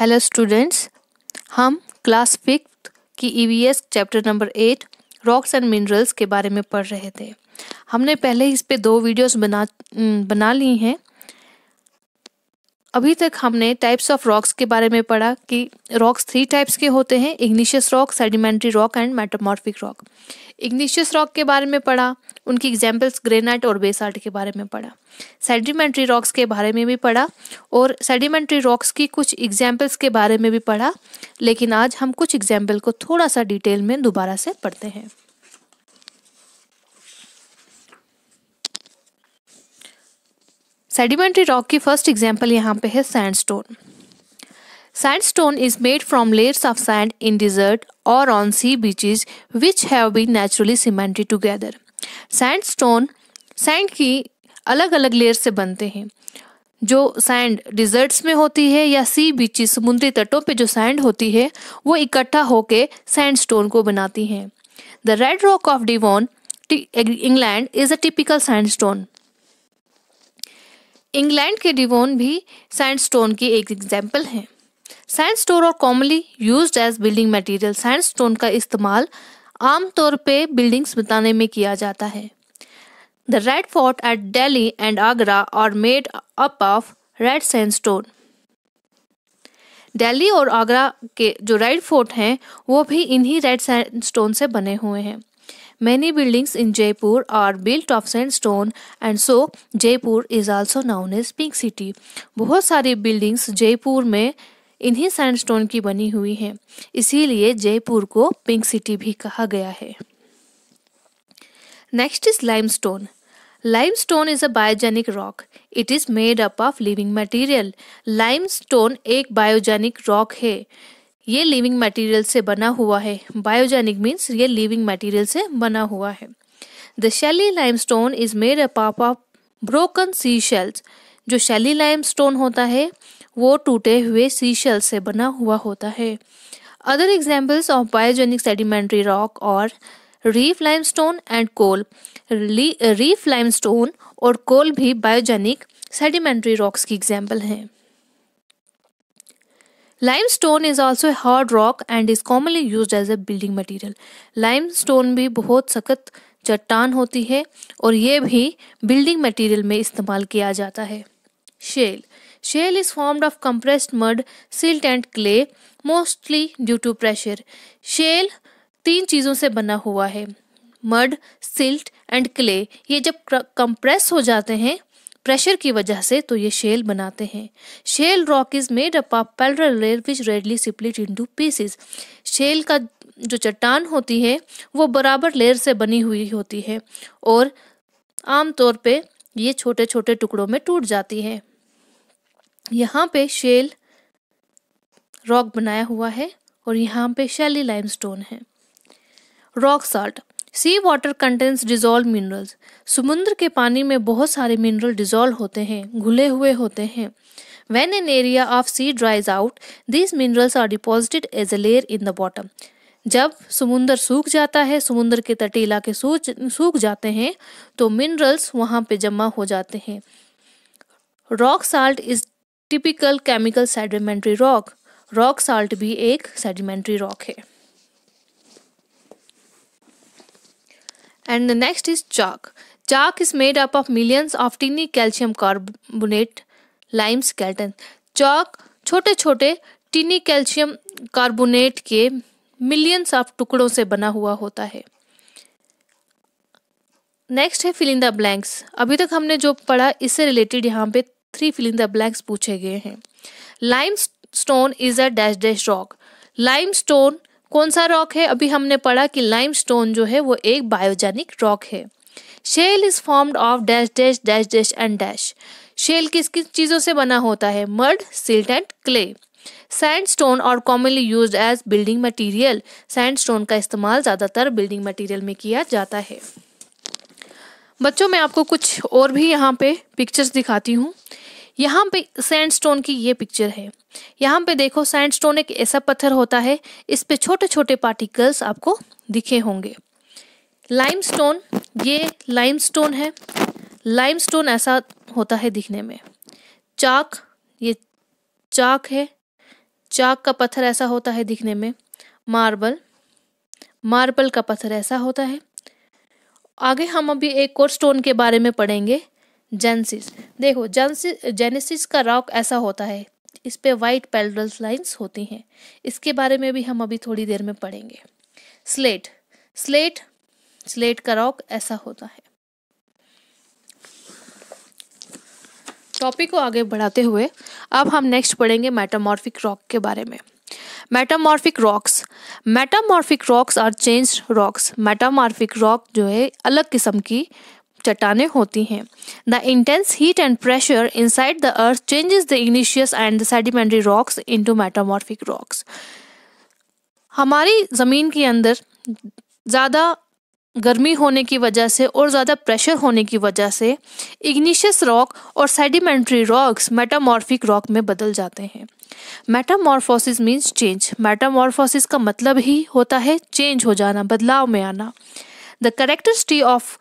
Hello students हम class fifth की EVS chapter number eight rocks and minerals के बारे में पढ़ रहे थे हमने पहले इस पे दो वीडियोस बना बना ली हैं अभी तक हमने टाइप्स ऑफ रॉक्स के बारे में पढ़ा कि रॉक्स थ्री टाइप्स के होते हैं igneous rock sedimentary rock and metamorphic rock igneous rock के बारे में पढ़ा उनकी एग्जाम्पल्स ग्रेनाइट और बेसाल्ट के बारे में पढ़ा सेडिमेंट्री रॉक्स के बारे में भी पढ़ा और सेडिमेंट्री रॉक्स की कुछ एग्जाम्पल्स के बारे में भी पढ़ा लेकिन आज हम कुछ एग्जाम्पल को थोड़ा सा डिटेल में दोबारा से पढ़ते हैं सेडिमेंट्री रॉक की फर्स्ट एग्जाम्पल यहाँ पे है sandstone sandstone is made from layers of sand in desert और on sea beaches which have been naturally cemented together sandstone sand की अलग अलग लेयर से बनते हैं जो सैंड डिजर्ट्स में होती है या सी बीचेस समुद्री तटों पे जो सैंड होती है वो इकट्ठा होके सैंडस्टोन को बनाती हैं the red rock of Devon England is a typical sand stone England के डिवोन भी स्टोन की एक एग्जाम्पल है स्टोन और commonly use as building material stone का इस्तेमाल आमतौर पे बिल्डिंग्स बताने में किया जाता है the red fort at Delhi and Agra are made up of red stone Delhi और आगरा के जो रेड फोर्ट हैं वो भी इन्हीं रेड स्टोन से बने हुए हैं Many buildings in Jaipur are built of sandstone and so Jaipur is also known as Pink City. बहुत सारी buildings जयपुर में इन्हीं सैंडस्टोन की बनी हुई हैं इसीलिए जयपुर को पिंक सिटी भी कहा गया है next is limestone limestone is a biogenic rock it is made up of living material limestone एक बायोजेनिक रॉक है ये लिविंग मटेरियल से बना हुआ है बायोजेनिक मीन्स ये लिविंग मटेरियल से बना हुआ है the shelly stone is made up of broken sea shells जो शैली स्टोन होता है वो टूटे हुए सी शेल्स से बना हुआ होता है other examples of biogenic sedimentary rock और reef lime stone and coal reef lime stone और कोल भी बायोजेनिक सेडिमेंट्री रॉक्स की एग्जाम्पल हैं limestone is also a hard rock and is commonly use as a building material limestone भी बहुत सख्त चट्टान होती है और ये भी बिल्डिंग मटेरियल में इस्तेमाल किया जाता है shale shale is formed of compressed mud silt and clay mostly due to pressure shale तीन चीज़ों से बना हुआ है मड सिल्ट एंड क्ले ये जब कंप्रेस हो जाते हैं प्रेशर की वजह से तो ये शेल बनाते हैं shale rock is made up of parallel layer which readily split to pieces shale का जो चट्टान होती है वो बराबर लेयर से बनी हुई होती है और आमतौर पे ये छोटे छोटे टुकड़ों में टूट जाती है यहाँ पे शेल रॉक बनाया हुआ है और यहाँ पे शैली लाइमस्टोन है rock salt sea water contents dissolve minerals समुद्र के पानी में बहुत सारे मिनरल डिजोल्व होते हैं घुले हुए होते हैं when an area of sea dries out these minerals are deposited as a layer in the bottom जब समुंदर सूख जाता है समुंदर के तटीय इलाके सूख जाते हैं तो मिनरल्स वहाँ पे जमा हो जाते हैं rock salt is typical chemical sedimentary rock rock salt भी एक सेडिमेंट्री रॉक है And the next is chalk. Chalk is made up of millions of tiny calcium carbonate lime skeletons. Chalk छोटे छोटे टिनी कैल्शियम कार्बोनेट के millions of टुकड़ों से बना हुआ होता है नेक्स्ट है फिलिंग द ब्लैंक्स अभी तक हमने जो पढ़ा इससे रिलेटेड यहाँ पे थ्री फिलिंग द ब्लैंक्स पूछे गए हैं lime stone is a dash dash rock lime stone कौन सा रॉक है अभी हमने पढ़ा कि लाइमस्टोन जो है वो एक बायोजेनिक रॉक है shale is formed of dash dash dash dash and dash shale किस किस चीज़ों से बना होता है mud silt and clay sandstone और commonly use as building material sandstone का इस्तेमाल ज़्यादातर बिल्डिंग मटीरियल में किया जाता है बच्चों मैं आपको कुछ और भी यहाँ पे पिक्चर्स दिखाती हूँ यहाँ पे सैंडस्टोन की ये पिक्चर है यहाँ पे देखो सैंडस्टोन एक ऐसा पत्थर होता है इस पे छोटे छोटे पार्टिकल्स आपको दिखे होंगे लाइमस्टोन ये लाइमस्टोन है लाइमस्टोन ऐसा होता है दिखने में चाक ये चाक है चाक का पत्थर ऐसा होता है दिखने में मार्बल मार्बल का पत्थर ऐसा होता है आगे हम अभी एक और स्टोन के बारे में पढ़ेंगे जेंसिस देखो जेंसिस जेनेसिस का रॉक ऐसा होता है इस पे वाइट पेल्डल्स लाइंस होती हैं इसके बारे में भी हम अभी थोड़ी देर में पढ़ेंगे स्लेट स्लेट स्लेट का रॉक ऐसा होता है टॉपिक को आगे बढ़ाते हुए अब हम नेक्स्ट पढ़ेंगे मेटामॉर्फिक रॉक के बारे में metamorphic rocks metamorphic rocks are changed rocks metamorphic rock जो है अलग किस्म की चट्टाने होती हैं the intense heat and pressure inside the earth changes the igneous and the sedimentary rocks to metamorphic rocks हमारी ज़मीन के अंदर ज़्यादा गर्मी होने की वजह से और ज़्यादा प्रेशर होने की वजह से इग्निशियस रॉक और सेडिमेंट्री रॉक्स मेटामॉर्फिक रॉक में बदल जाते हैं मेटामॉर्फोसिस मीन्स चेंज मेटामॉर्फोसिस का मतलब ही होता है चेंज हो जाना बदलाव में आना the characteristic of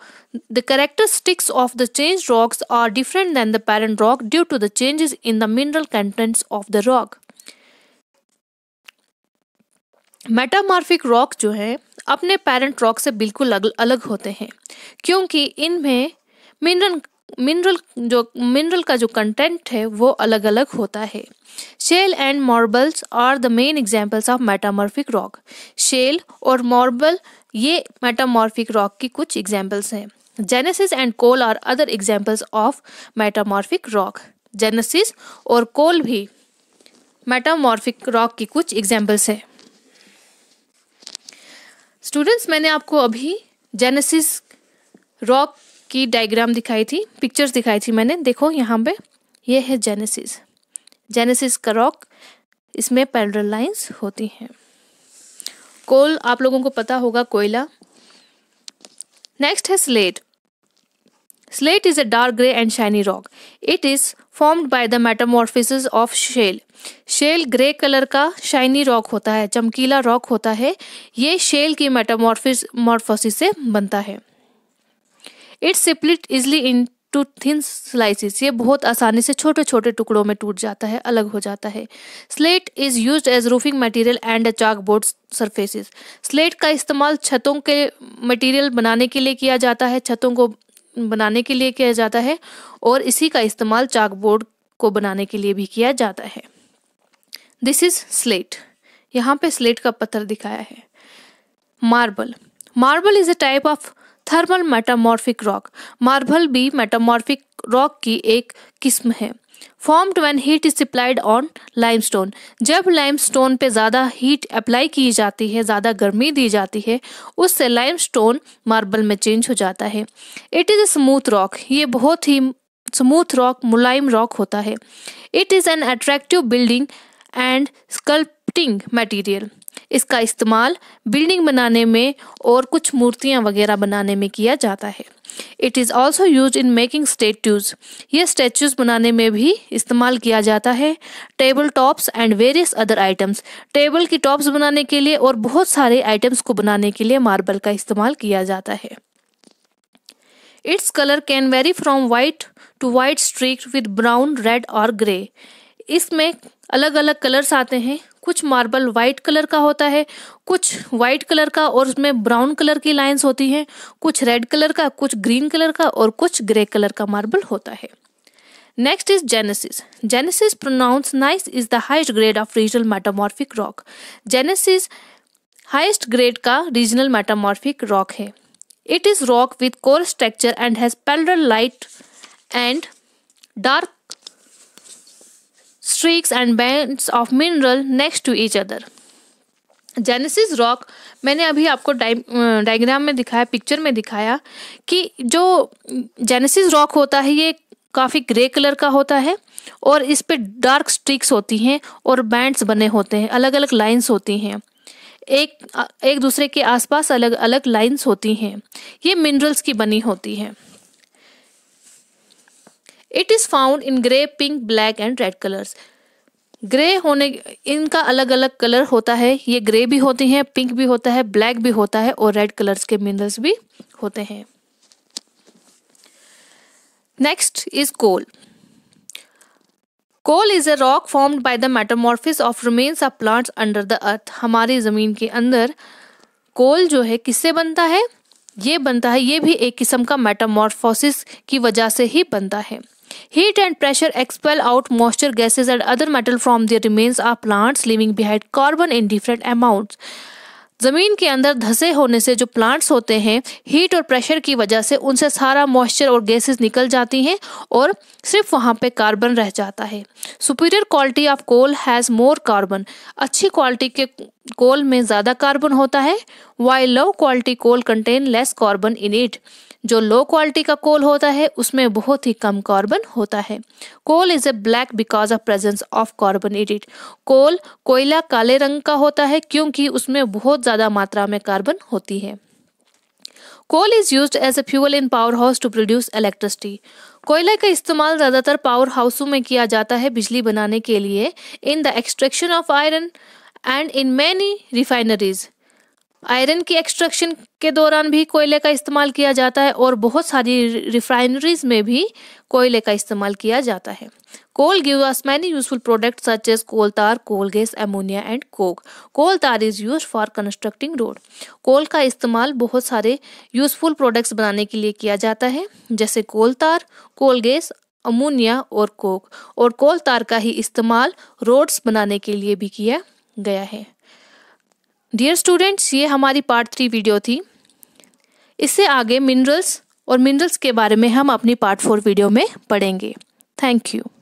The characteristics of the changed rocks are different than the parent rock due to the changes in the mineral contents of the rock. Metamorphic rock जो है अपने पेरेंट रॉक से बिल्कुल अलग होते हैं क्योंकि इनमें मिनरल मिनरल जो मिनरल का जो कंटेंट है वो अलग अलग होता है shale and marbles are the main examples of metamorphic rock shale और मॉर्बल ये मेटामॉर्फिक रॉक की कुछ एग्जाम्पल्स हैं genesis and coal are other examples of metamorphic rock genesis और कोल भी मेटामॉर्फिक रॉक की कुछ एग्जाम्पल्स हैं स्टूडेंट्स मैंने आपको अभी जेनेसिस रॉक की डायग्राम दिखाई थी पिक्चर्स दिखाई थी मैंने देखो यहाँ पे ये है जेनेसिस जेनेसिस का रॉक इसमें पैरल लाइंस होती हैं कोल आप लोगों को पता होगा कोयला नेक्स्ट है slate slate is a dark grey and shiny rock it is formed by the metamorphosis of shale shale grey colour का शाइनी रॉक होता है चमकीला रॉक होता है ये शेल की मेटामोर्फिस मॉर्फोसिस से बनता है it's split easily into thin slices ये बहुत आसानी से छोटे छोटे टुकड़ों में टूट जाता है अलग हो जाता है slate is use as roofing material and a chalk board surfaces slate का इस्तेमाल छतों के मटीरियल बनाने के लिए किया जाता है छतों को बनाने के लिए किया जाता है और इसी का इस्तेमाल चाक बोर्ड को बनाने के लिए भी किया जाता है दिस इज स्लेट यहाँ पे स्लेट का पत्थर दिखाया है marble marble is a type of thermal metamorphic rock marble भी मेटामॉर्फिक रॉक की एक किस्म है formed when heat is applied on limestone जब लाइमस्टोन पे ज़्यादा हीट अप्लाई की जाती है ज़्यादा गर्मी दी जाती है उससे लाइमस्टोन मार्बल में चेंज हो जाता है it is a smooth rock ये बहुत ही स्मूथ रॉक मुलायम रॉक होता है it is an attractive building and sculpting material इसका इस्तेमाल बिल्डिंग बनाने में और कुछ मूर्तियां वगैरह बनाने में किया जाता है it is also use in making statues ये स्टेच्यूज बनाने में भी इस्तेमाल किया जाता है table tops and various other items table की टॉप्स बनाने के लिए और बहुत सारे आइटम्स को बनाने के लिए मार्बल का इस्तेमाल किया जाता है its colour can vary from white to white streak with brown red और ग्रे इसमें अलग अलग कलर्स आते हैं कुछ मार्बल वाइट कलर का होता है कुछ वाइट कलर का और उसमें ब्राउन कलर की लाइंस होती हैं कुछ रेड कलर का कुछ ग्रीन कलर का और कुछ ग्रे कलर का मार्बल होता है next is genesis genesis pronounce gneiss is the highest grade of regional metamorphic rock genesis highest grade का रीजनल मेटामॉर्फिक रॉक है it is rock with core structure and has paler light and dark streaks and bands of mineral next to each other genesis rock मैंने अभी आपको diagram में दिखाया picture में दिखाया कि जो जेनेसिस रॉक होता है ये काफ़ी ग्रे कलर का होता है और इस पे डार्क स्ट्रिक्स होती हैं और बैंड्स बने होते हैं अलग अलग लाइंस होती हैं एक एक दूसरे के आसपास अलग अलग लाइंस होती हैं ये मिनरल्स की बनी होती हैं it is found in grey pink black and red colours grey होने इनका अलग अलग कलर होता है ये ग्रे भी होते हैं पिंक भी होता है ब्लैक भी होता है और रेड कलर्स के मिनरल्स भी होते हैं next is coal coal is a rock formed by the metamorphosis of remains of plants under the earth हमारी ज़मीन के अंदर कोल जो है किससे बनता है ये बनता है ये भी एक किस्म का मेटामॉर्फोसिस की वजह से ही बनता है Heat and pressure expel out moisture gases and other metal from the remains of plants leaving behind carbon in different amounts. ज़मीन के अंदर धसे होने से जो प्लांट्स होते हैं हीट और प्रेशर की वजह से उनसे सारा मॉइस्चर और गैसेस निकल जाती हैं और सिर्फ वहाँ पे कार्बन रह जाता है superior quality of coal has more carbon अच्छी क्वालिटी के कोल में ज़्यादा कार्बन होता है why low quality coal contain less carbon in it जो लो क्वालिटी का कोल होता है उसमें बहुत ही कम कार्बन होता है coal is a black because of presence of carbon in it coal कोयला काले रंग का होता है क्योंकि उसमें बहुत ज़्यादा मात्रा में कार्बन होती है coal is use as a fuel in power house to produce electricity कोयले का इस्तेमाल ज़्यादातर पावर हाउसों में किया जाता है बिजली बनाने के लिए in the extraction of iron and in many refineries iron की एक्सट्रक्शन के दौरान भी कोयले का इस्तेमाल किया जाता है और बहुत सारी रिफाइनरीज में भी कोयले का इस्तेमाल किया जाता है coal give us many useful product such as coal tar coal gas ammonia and coke coal tar is use for constructing road coal का इस्तेमाल बहुत सारे यूजफुल प्रोडक्ट्स बनाने के लिए किया जाता है जैसे coal tar coal gas ammonia और कोक और कोल तार का ही इस्तेमाल रोड्स बनाने के लिए भी किया गया है डियर स्टूडेंट्स ये हमारी पार्ट थ्री वीडियो थी इससे आगे मिनरल्स और मिनरल्स के बारे में हम अपनी पार्ट फोर वीडियो में पढ़ेंगे थैंक यू